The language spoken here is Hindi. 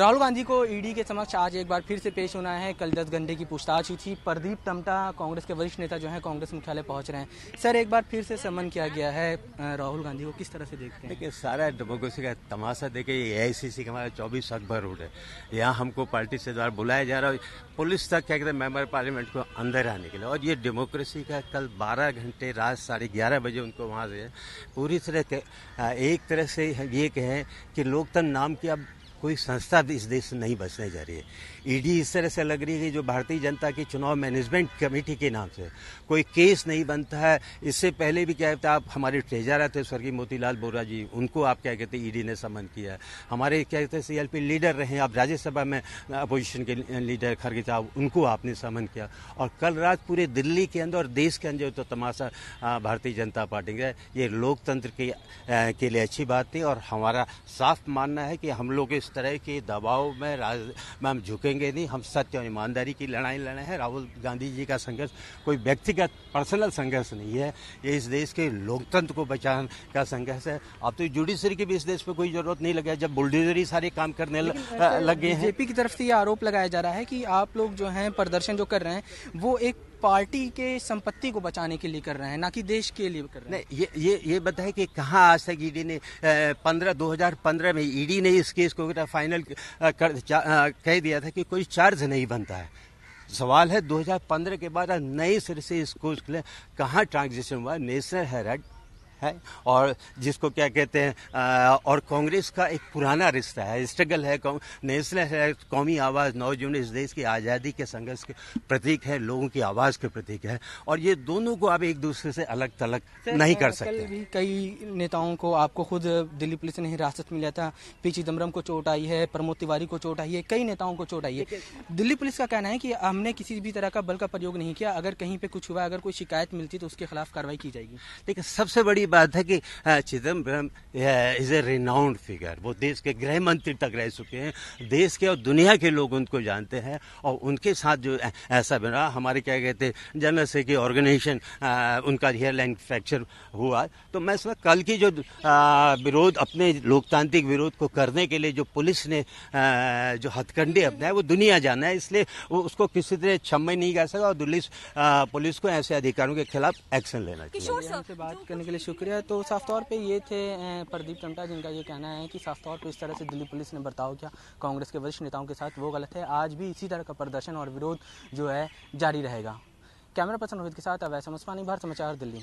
राहुल गांधी को ईडी के समक्ष आज एक बार फिर से पेश होना है कल दस घंटे की पूछताछ हुई थी प्रदीप टमटा कांग्रेस के वरिष्ठ नेता जो हैं कांग्रेस मुख्यालय पहुंच रहे हैं सर एक बार फिर से समन किया गया है राहुल गांधी को किस तरह से देखते हैं देखिए सारा डेमोक्रेसी का तमाशा देखे ए आई सी सी का हमारा चौबीस अकबर रूट है यहाँ हमको पार्टी से द्वारा बुलाया जा रहा है पुलिस तक क्या कहते हैं मेम्बर पार्लियामेंट को अंदर आने के लिए और ये डेमोक्रेसी का कल बारह घंटे रात साढ़े ग्यारह बजे उनको वहाँ से पूरी तरह एक तरह से ये कहें कि लोकतंत्र नाम की अब कोई संस्था इस देश से नहीं बचने जा रही है ईडी e इस तरह से लग रही है जो भारतीय जनता की चुनाव मैनेजमेंट कमेटी के नाम से कोई केस नहीं बनता है इससे पहले भी क्या कहते तो आप हमारे ट्रेजर थे स्वर्गीय मोतीलाल बोरा जी उनको आप क्या कहते ईडी e ने समन किया हमारे क्या कहते सीएलपी लीडर रहे आप राज्यसभा में अपोजिशन के लीडर खरगे साहब उनको आपने समन किया और कल रात पूरे दिल्ली के अंदर और देश के अंदर तो तमाशा भारतीय जनता पार्टी का ये लोकतंत्र के, के लिए अच्छी बात थी और हमारा साफ मानना है कि हम लोग इस तरह के दबाव में राज में हम झुकेंगे नहीं हम सत्य और ईमानदारी की लड़ाई लड़े हैं राहुल गांधी जी का संघर्ष कोई व्यक्तिगत पर्सनल संघर्ष नहीं है ये इस देश के लोकतंत्र को बचाने का संघर्ष है अब तो जुडिशरी की भी इस देश में कोई जरूरत नहीं लगे जब बुलडेजरी सारे काम करने लगे हैं बीजेपी की तरफ से ये आरोप लगाया जा रहा है कि आप लोग जो हैं प्रदर्शन जो कर रहे हैं वो एक पार्टी के संपत्ति को बचाने के लिए कर रहे हैं ना कि देश के लिए कर रहे हैं ये ये ये बताए कि कहाँ आज तक ईडी e ने पंद्रह दो हजार पंद्रह में ईडी e ने इस केस को फाइनल कर कह दिया था कि कोई चार्ज नहीं बनता है सवाल है 2015 के बाद नए सिर से इस कहाँ ट्रांजेक्शन हुआ नेशनल हेराल्ड है और जिसको क्या कहते हैं और कांग्रेस का एक पुराना रिश्ता है स्ट्रगल है नेशनल है कौमी आवाज़ जून इस देश की आज़ादी के संघर्ष के प्रतीक है लोगों की आवाज़ के प्रतीक है और ये दोनों को आप एक दूसरे से अलग तलग नहीं कर सकते भी कई नेताओं को आपको खुद दिल्ली पुलिस ने हिरासत में लिया था पी चिदम्बरम को चोट आई है प्रमोद तिवारी को चोट आई है कई नेताओं को चोट आई है दिल्ली पुलिस का कहना है कि हमने किसी भी तरह का बल का प्रयोग नहीं किया अगर कहीं पे कुछ हुआ अगर कोई शिकायत मिलती तो उसके खिलाफ कार्रवाई की जाएगी लेकिन सबसे बड़ी बात है कि Chidambaram is a renowned figure वो देश के गृह मंत्री तक रह चुके हैं देश के और दुनिया के लोग उनको जानते हैं और उनके साथ जो ऐसा बना हमारे क्या कहते हैं जनरल से कि ऑर्गेनाइजेशन उनका हेयरलाइन फ्रैक्चर हुआ तो मैं इसमें कल की जो विरोध अपने लोकतांत्रिक विरोध को करने के लिए जो पुलिस ने जो हथकंडे अपनाए वो दुनिया जाना है इसलिए वो उसको किसी तरह क्षम नहीं कर सका और दिल्ली पुलिस को ऐसे अधिकारों के खिलाफ एक्शन लेना चाहिए बात करने के लिए शुक्रिया शुक्रिया तो साफ तौर पे ये थे प्रदीप टमटा जिनका ये कहना है कि साफ तौर पे इस तरह से दिल्ली पुलिस ने बर्ताव किया कांग्रेस के वरिष्ठ नेताओं के साथ वो गलत है आज भी इसी तरह का प्रदर्शन और विरोध जो है जारी रहेगा कैमरा पर्सन रोहित के साथ अवैस मस्वानी भारत समाचार दिल्ली